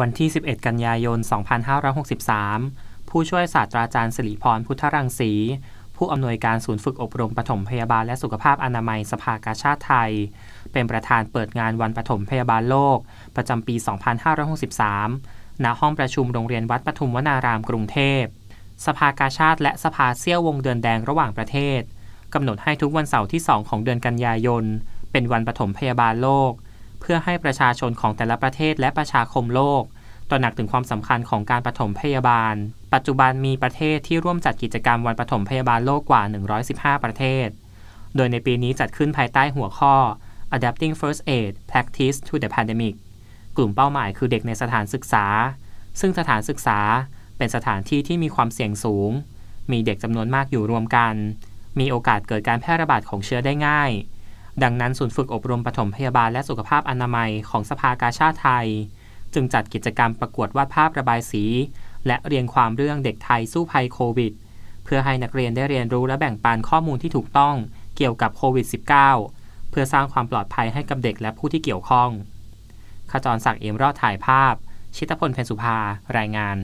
วันที่ 11 กันยายน 2563 ผู้ช่วยศาสตราจารย์สิริพร พุทธรังสี ผู้อำนวยการศูนย์ฝึกอบรมปฐมพยาบาลและสุขภาพอนามัยสภากาชาติไทย เป็นประธานเปิดงานวันปฐมพยาบาลโลก ประจำปี 2563 ณ ห้องประชุมโรงเรียนวัดปฐุมวนารามกรุงเทพ สภากาชาติและสภาเซี่ยววงเดือนแดงระหว่างประเทศกำหนดให้ทุกวันเสาร์ที่ 2 ของเดือนกันยายน เป็นวันปฐมพยาบาลโลกเพื่อให้ประชาชนของแต่ละประเทศและประชาคมโลกตระหนักถึงความสำคัญของการปฐมพยาบาล ปัจจุบันมีประเทศที่ร่วมจัดกิจกรรมวันปฐมพยาบาลโลกกว่า 115 ประเทศ โดยในปีนี้จัดขึ้นภายใต้หัวข้อ Adapting First Aid Practice to the Pandemic กลุ่มเป้าหมายคือเด็กในสถานศึกษา ซึ่งสถานศึกษาเป็นสถานที่ที่มีความเสี่ยงสูง มีเด็กจำนวนมากอยู่รวมกัน มีโอกาสเกิดการแพร่ระบาดของเชื้อได้ง่ายดังนั้นศูนย์ฝึกอบรมปฐมพยาบาลและสุขภาพอนามัยของสภากาชาติไทย จึงจัดกิจกรรมประกวดวาดภาพระบายสีและเรียงความเรื่องเด็กไทยสู้ภัยโควิดเพื่อให้นักเรียนได้เรียนรู้และแบ่งปันข้อมูลที่ถูกต้องเกี่ยวกับโควิด -19 เพื่อสร้างความปลอดภัยให้กับเด็กและผู้ที่เกี่ยวข้อง ขจรศักดิ์เอ็มรอดถ่ายภาพ ชิตพลเพนสุภารายงาน